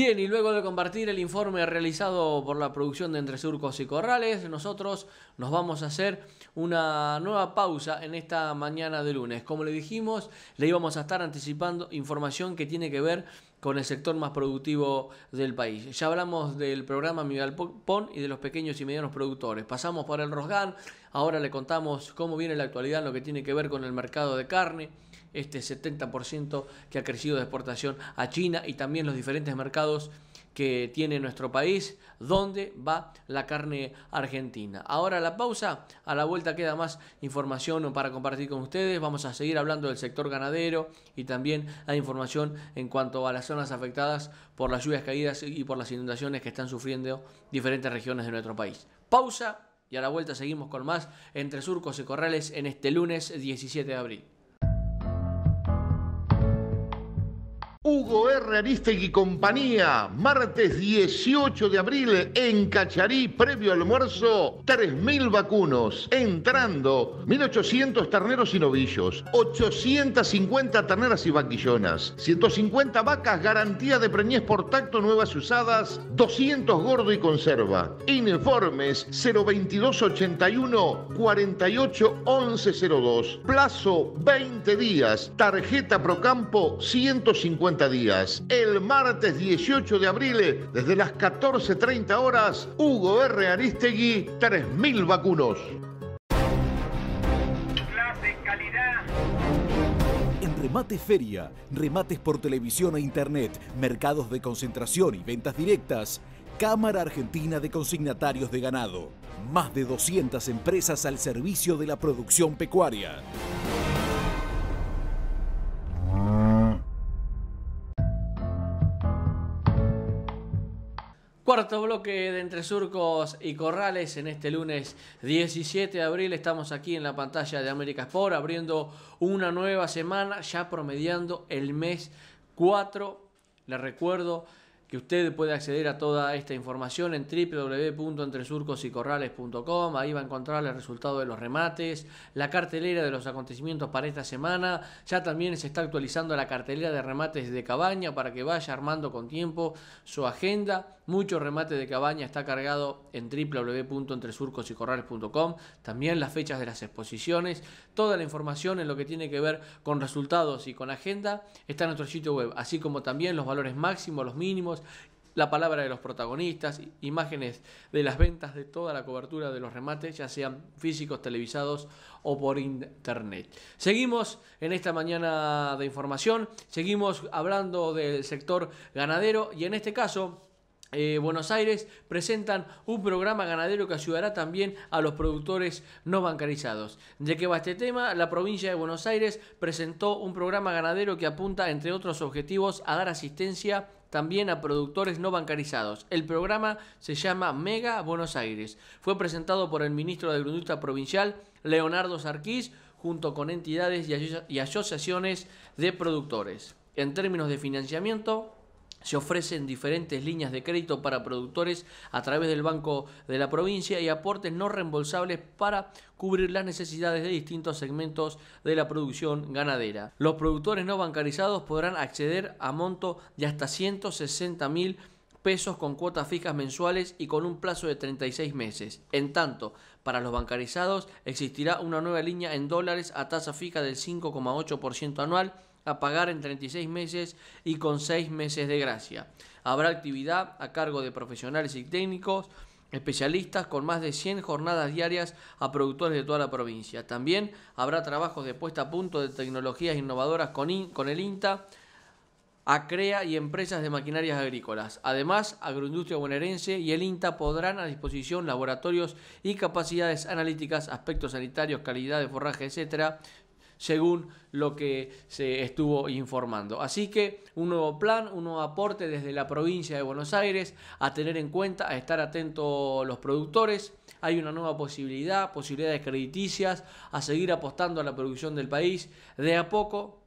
Bien, y luego de compartir el informe realizado por la producción de Entre Surcos y Corrales, nosotros nos vamos a hacer una nueva pausa en esta mañana de lunes. Como le dijimos, le íbamos a estar anticipando información que tiene que ver con el sector más productivo del país. Ya hablamos del programa Miguel Pon y de los pequeños y medianos productores. Pasamos por el Rosgan, ahora le contamos cómo viene la actualidad lo que tiene que ver con el mercado de carne este 70% que ha crecido de exportación a China y también los diferentes mercados que tiene nuestro país, donde va la carne argentina. Ahora la pausa, a la vuelta queda más información para compartir con ustedes, vamos a seguir hablando del sector ganadero y también la información en cuanto a las zonas afectadas por las lluvias caídas y por las inundaciones que están sufriendo diferentes regiones de nuestro país. Pausa y a la vuelta seguimos con más entre surcos y corrales en este lunes 17 de abril. Hugo R. Aristegui y compañía, martes 18 de abril en Cacharí, previo almuerzo, 3.000 vacunos, entrando 1.800 terneros y novillos, 850 terneras y vaquillonas, 150 vacas, garantía de preñez por tacto, nuevas usadas, 200 gordo y conserva. Informes 02281 48 Plazo 20 días. Tarjeta Procampo 150 el martes 18 de abril, desde las 14.30 horas, Hugo R. Aristegui, 3.000 vacunos. Clase, calidad. En Remate Feria, remates por televisión e internet, mercados de concentración y ventas directas. Cámara Argentina de Consignatarios de Ganado. Más de 200 empresas al servicio de la producción pecuaria. Cuarto bloque de Entre Surcos y Corrales en este lunes 17 de abril. Estamos aquí en la pantalla de América Sport abriendo una nueva semana, ya promediando el mes 4. Les recuerdo que usted puede acceder a toda esta información en www.entresurcosycorrales.com. Ahí va a encontrar el resultado de los remates, la cartelera de los acontecimientos para esta semana. Ya también se está actualizando la cartelera de remates de cabaña para que vaya armando con tiempo su agenda mucho remate de cabaña está cargado en www.entresurcosycorrales.com. También las fechas de las exposiciones. Toda la información en lo que tiene que ver con resultados y con agenda está en nuestro sitio web, así como también los valores máximos, los mínimos la palabra de los protagonistas, imágenes de las ventas de toda la cobertura de los remates, ya sean físicos, televisados o por internet. Seguimos en esta mañana de información, seguimos hablando del sector ganadero y en este caso eh, Buenos Aires presentan un programa ganadero que ayudará también a los productores no bancarizados. ¿De qué va este tema, la provincia de Buenos Aires presentó un programa ganadero que apunta, entre otros objetivos, a dar asistencia también a productores no bancarizados. El programa se llama Mega Buenos Aires. Fue presentado por el ministro de Agricultura Provincial, Leonardo Sarquís, junto con entidades y asociaciones de productores. En términos de financiamiento, se ofrecen diferentes líneas de crédito para productores a través del Banco de la Provincia y aportes no reembolsables para cubrir las necesidades de distintos segmentos de la producción ganadera. Los productores no bancarizados podrán acceder a monto de hasta 160 mil pesos con cuotas fijas mensuales y con un plazo de 36 meses. En tanto, para los bancarizados existirá una nueva línea en dólares a tasa fija del 5,8% anual a pagar en 36 meses y con 6 meses de gracia. Habrá actividad a cargo de profesionales y técnicos especialistas con más de 100 jornadas diarias a productores de toda la provincia. También habrá trabajos de puesta a punto de tecnologías innovadoras con, con el INTA, ACREA y empresas de maquinarias agrícolas. Además, Agroindustria Bonaerense y el INTA podrán a disposición laboratorios y capacidades analíticas, aspectos sanitarios, calidad de forraje, etcétera, según lo que se estuvo informando. Así que un nuevo plan, un nuevo aporte desde la provincia de Buenos Aires a tener en cuenta, a estar atentos los productores. Hay una nueva posibilidad, posibilidades crediticias, a seguir apostando a la producción del país. De a poco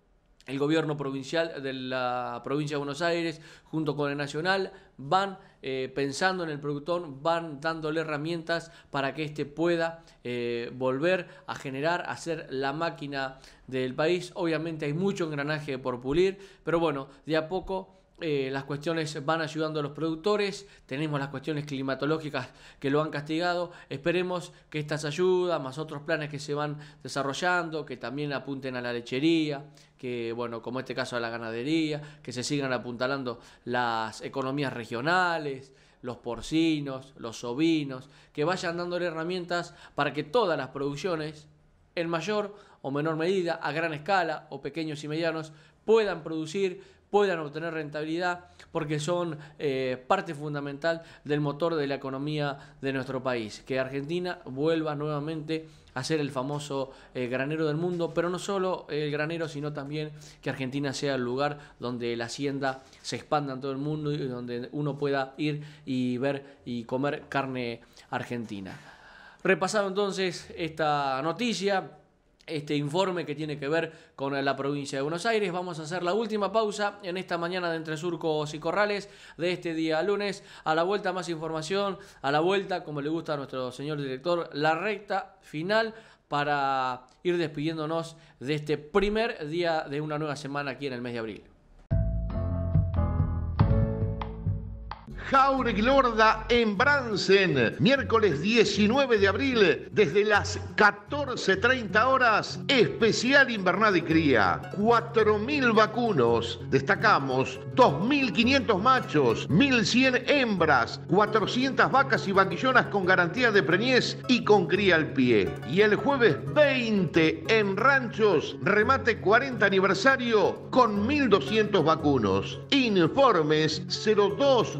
el gobierno provincial de la provincia de Buenos Aires, junto con el nacional, van eh, pensando en el productor, van dándole herramientas para que éste pueda eh, volver a generar, a ser la máquina del país. Obviamente hay mucho engranaje por pulir, pero bueno, de a poco eh, las cuestiones van ayudando a los productores, tenemos las cuestiones climatológicas que lo han castigado, esperemos que estas ayudas, más otros planes que se van desarrollando, que también apunten a la lechería, que bueno, como este caso a la ganadería, que se sigan apuntalando las economías regionales, los porcinos, los ovinos, que vayan dándole herramientas para que todas las producciones, en mayor o menor medida, a gran escala o pequeños y medianos, puedan producir puedan obtener rentabilidad porque son eh, parte fundamental del motor de la economía de nuestro país. Que Argentina vuelva nuevamente a ser el famoso eh, granero del mundo, pero no solo el granero, sino también que Argentina sea el lugar donde la hacienda se expanda en todo el mundo y donde uno pueda ir y ver y comer carne argentina. Repasado entonces esta noticia, este informe que tiene que ver con la provincia de Buenos Aires. Vamos a hacer la última pausa en esta mañana de Entre Surcos y Corrales de este día lunes. A la vuelta más información, a la vuelta, como le gusta a nuestro señor director, la recta final para ir despidiéndonos de este primer día de una nueva semana aquí en el mes de abril. Jauregui Lorda en Bransen, miércoles 19 de abril, desde las 14.30 horas, especial invernada y cría. 4.000 vacunos, destacamos 2.500 machos, 1.100 hembras, 400 vacas y vaquillonas con garantía de preñez y con cría al pie. Y el jueves 20 en Ranchos, remate 40 aniversario con 1.200 vacunos. Informes 022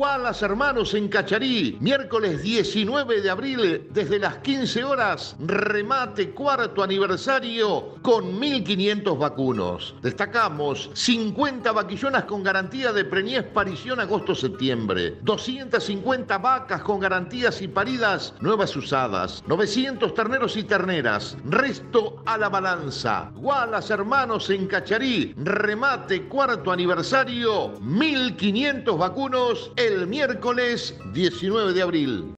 Wallace Hermanos en Cacharí, miércoles 19 de abril desde las 15 horas, remate cuarto aniversario con 1.500 vacunos. Destacamos 50 vaquillonas con garantía de preñez parición agosto-septiembre, 250 vacas con garantías y paridas nuevas usadas, 900 terneros y terneras, resto a la balanza. Wallace Hermanos en Cacharí, remate cuarto aniversario, 1.500 vacunos. en el miércoles 19 de abril.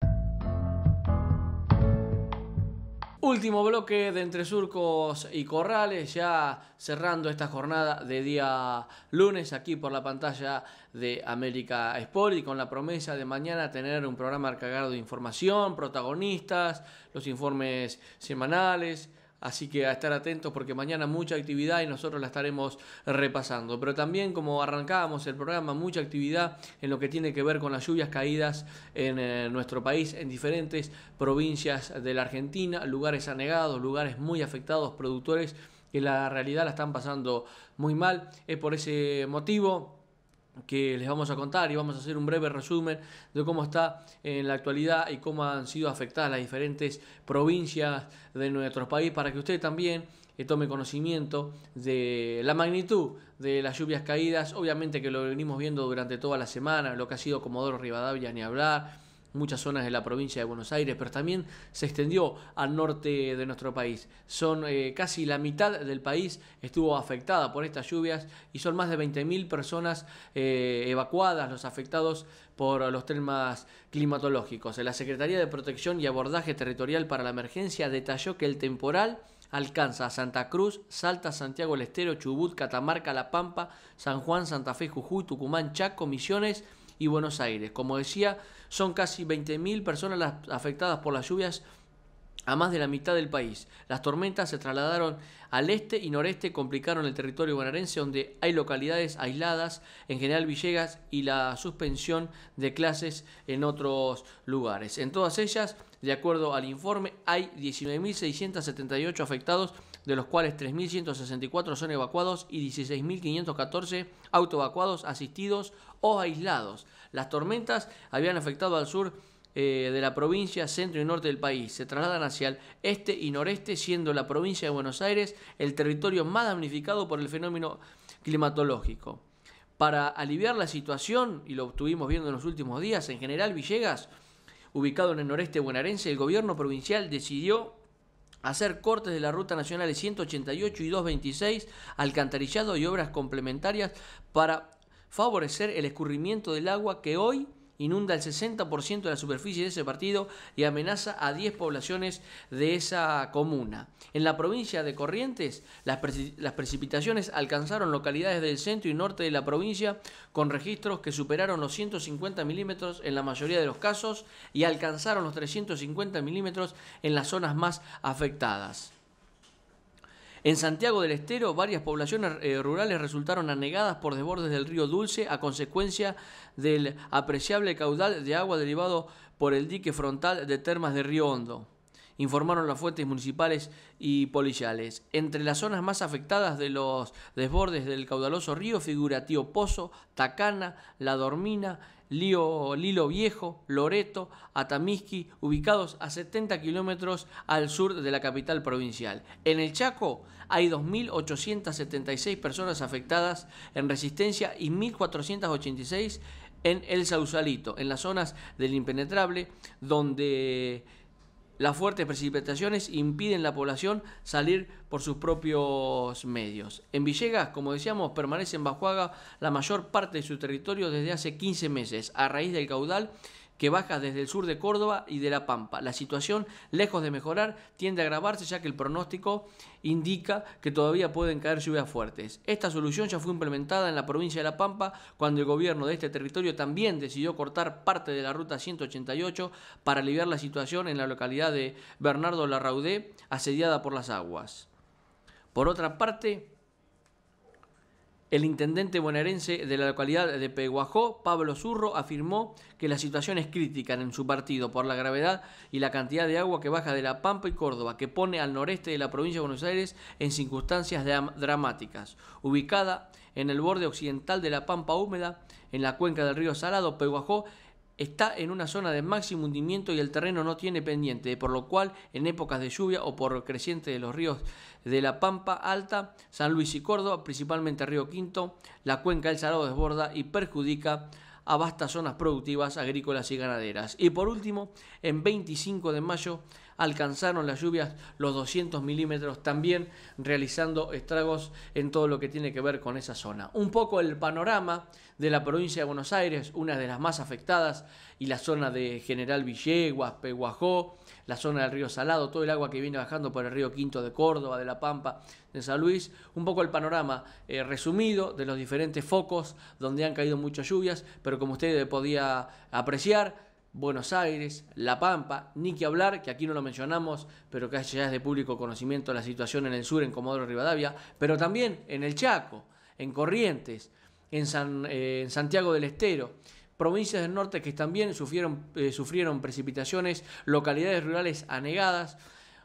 Último bloque de Entre Surcos y Corrales, ya cerrando esta jornada de día lunes aquí por la pantalla de América Sport y con la promesa de mañana tener un programa cargado de información, protagonistas, los informes semanales, Así que a estar atentos porque mañana mucha actividad y nosotros la estaremos repasando. Pero también como arrancábamos el programa, mucha actividad en lo que tiene que ver con las lluvias caídas en eh, nuestro país, en diferentes provincias de la Argentina, lugares anegados, lugares muy afectados, productores que la realidad la están pasando muy mal. Es por ese motivo que les vamos a contar y vamos a hacer un breve resumen de cómo está en la actualidad y cómo han sido afectadas las diferentes provincias de nuestro país para que usted también eh, tome conocimiento de la magnitud de las lluvias caídas, obviamente que lo venimos viendo durante toda la semana, lo que ha sido Comodoro Rivadavia ni hablar, muchas zonas de la provincia de Buenos Aires, pero también se extendió al norte de nuestro país. Son eh, casi la mitad del país estuvo afectada por estas lluvias y son más de 20.000 personas eh, evacuadas, los afectados por los temas climatológicos. La Secretaría de Protección y Abordaje Territorial para la Emergencia detalló que el temporal alcanza a Santa Cruz, Salta, Santiago del Estero, Chubut, Catamarca, La Pampa, San Juan, Santa Fe, Jujuy, Tucumán, Chaco, Misiones y Buenos Aires. Como decía, son casi 20.000 personas las afectadas por las lluvias a más de la mitad del país. Las tormentas se trasladaron al este y noreste, complicaron el territorio bonaerense donde hay localidades aisladas, en general Villegas, y la suspensión de clases en otros lugares. En todas ellas, de acuerdo al informe, hay 19.678 afectados de los cuales 3.164 son evacuados y 16.514 autoevacuados, asistidos o aislados. Las tormentas habían afectado al sur eh, de la provincia, centro y norte del país. Se trasladan hacia el este y noreste, siendo la provincia de Buenos Aires el territorio más damnificado por el fenómeno climatológico. Para aliviar la situación, y lo estuvimos viendo en los últimos días, en general Villegas, ubicado en el noreste bonaerense, el gobierno provincial decidió hacer cortes de la ruta nacional 188 y 226, alcantarillado y obras complementarias para favorecer el escurrimiento del agua que hoy inunda el 60% de la superficie de ese partido y amenaza a 10 poblaciones de esa comuna. En la provincia de Corrientes, las, precipitaciones alcanzaron localidades del centro y norte de la provincia con registros que superaron los 150 milímetros en la mayoría de los casos y alcanzaron los 350 milímetros en las zonas más afectadas. En Santiago del Estero, varias poblaciones eh, rurales resultaron anegadas por desbordes del río Dulce a consecuencia del apreciable caudal de agua derivado por el dique frontal de termas de Río Hondo informaron las fuentes municipales y policiales. Entre las zonas más afectadas de los desbordes del caudaloso río figura Tío Pozo, Tacana, La Dormina, Lilo Viejo, Loreto, Atamisqui, ubicados a 70 kilómetros al sur de la capital provincial. En el Chaco hay 2.876 personas afectadas en resistencia y 1.486 en el Sausalito, en las zonas del impenetrable, donde las fuertes precipitaciones impiden a la población salir por sus propios medios. En Villegas, como decíamos, permanece en Bajuaga la mayor parte de su territorio desde hace 15 meses a raíz del caudal que baja desde el sur de Córdoba y de La Pampa. La situación, lejos de mejorar, tiende a agravarse ya que el pronóstico indica que todavía pueden caer lluvias fuertes. Esta solución ya fue implementada en la provincia de La Pampa cuando el gobierno de este territorio también decidió cortar parte de la ruta 188 para aliviar la situación en la localidad de Bernardo Larraudé, asediada por las aguas. Por otra parte, el intendente bonaerense de la localidad de Peguajó, Pablo Zurro, afirmó que la situación es crítica en su partido por la gravedad y la cantidad de agua que baja de La Pampa y Córdoba, que pone al noreste de la provincia de Buenos Aires en circunstancias dramáticas. Ubicada en el borde occidental de La Pampa húmeda, en la cuenca del río Salado, Peguajó está en una zona de máximo hundimiento y el terreno no tiene pendiente, por lo cual en épocas de lluvia o por creciente de los ríos de la Pampa Alta, San Luis y Córdoba, principalmente Río Quinto, la cuenca del Salado desborda y perjudica a vastas zonas productivas, agrícolas y ganaderas. Y por último, en 25 de mayo alcanzaron las lluvias los 200 milímetros, también realizando estragos en todo lo que tiene que ver con esa zona. Un poco el panorama de la provincia de Buenos Aires, una de las más afectadas, y la zona de General Villeguas, Peguajó, la zona del río Salado, todo el agua que viene bajando por el río Quinto de Córdoba, de La Pampa, de San Luis, un poco el panorama eh, resumido de los diferentes focos donde han caído muchas lluvias, pero como usted podía apreciar, Buenos Aires, La Pampa, ni que hablar, que aquí no lo mencionamos, pero que ya es de público conocimiento la situación en el sur, en Comodoro Rivadavia, pero también en el Chaco, en Corrientes, en, eh, Santiago del Estero provincias del norte que también eh, sufrieron, precipitaciones, localidades rurales anegadas,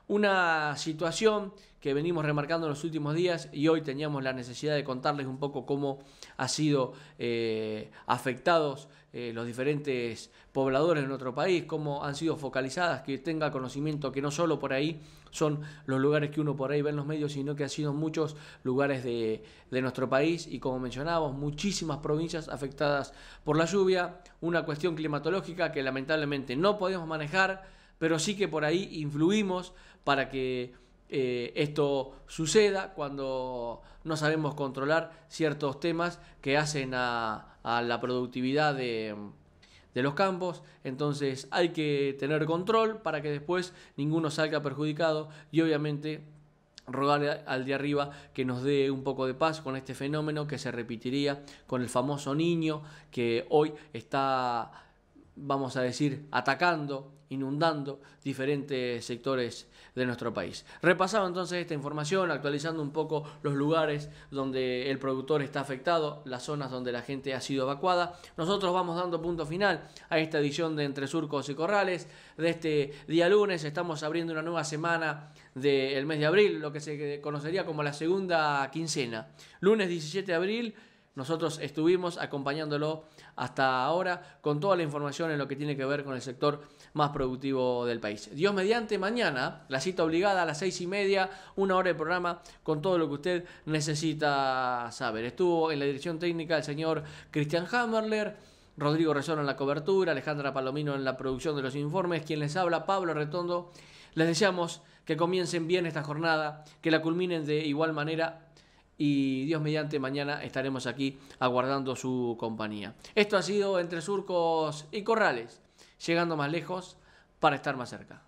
una situación que venimos remarcando en los últimos días y hoy teníamos la necesidad de contarles un poco cómo ha sido eh, afectados eh, los diferentes pobladores de nuestro país, cómo han sido focalizadas, que tenga conocimiento que no solo por ahí son los lugares que uno por ahí ve en los medios, sino que han sido muchos lugares de, nuestro país y como mencionábamos, muchísimas provincias afectadas por la lluvia, una cuestión climatológica que lamentablemente no podemos manejar, pero sí que por ahí influimos para que eh, esto suceda cuando no sabemos controlar ciertos temas que hacen a a la productividad de, los campos, entonces hay que tener control para que después ninguno salga perjudicado y obviamente rogar al de arriba que nos dé un poco de paz con este fenómeno que se repetiría con el famoso niño que hoy está, vamos a decir, atacando, inundando diferentes sectores de nuestro país. Repasado entonces esta información, actualizando un poco los lugares donde el productor está afectado, las zonas donde la gente ha sido evacuada. Nosotros vamos dando punto final a esta edición de Entre Surcos y Corrales de este día lunes. Estamos abriendo una nueva semana del mes de abril, lo que se conocería como la segunda quincena. Lunes 17 de abril. Nosotros estuvimos acompañándolo hasta ahora con toda la información en lo que tiene que ver con el sector más productivo del país. Dios mediante, mañana, la cita obligada a las seis y media, una hora de programa con todo lo que usted necesita saber. Estuvo en la dirección técnica el señor Cristian Hammerler. Rodrigo Rezón en la cobertura, Alejandra Palomino en la producción de los informes, quien les habla, Pablo Retondo. Les deseamos que comiencen bien esta jornada, que la culminen de igual manera y Dios mediante mañana estaremos aquí aguardando su compañía. Esto ha sido Entre Surcos y Corrales llegando más lejos para estar más cerca.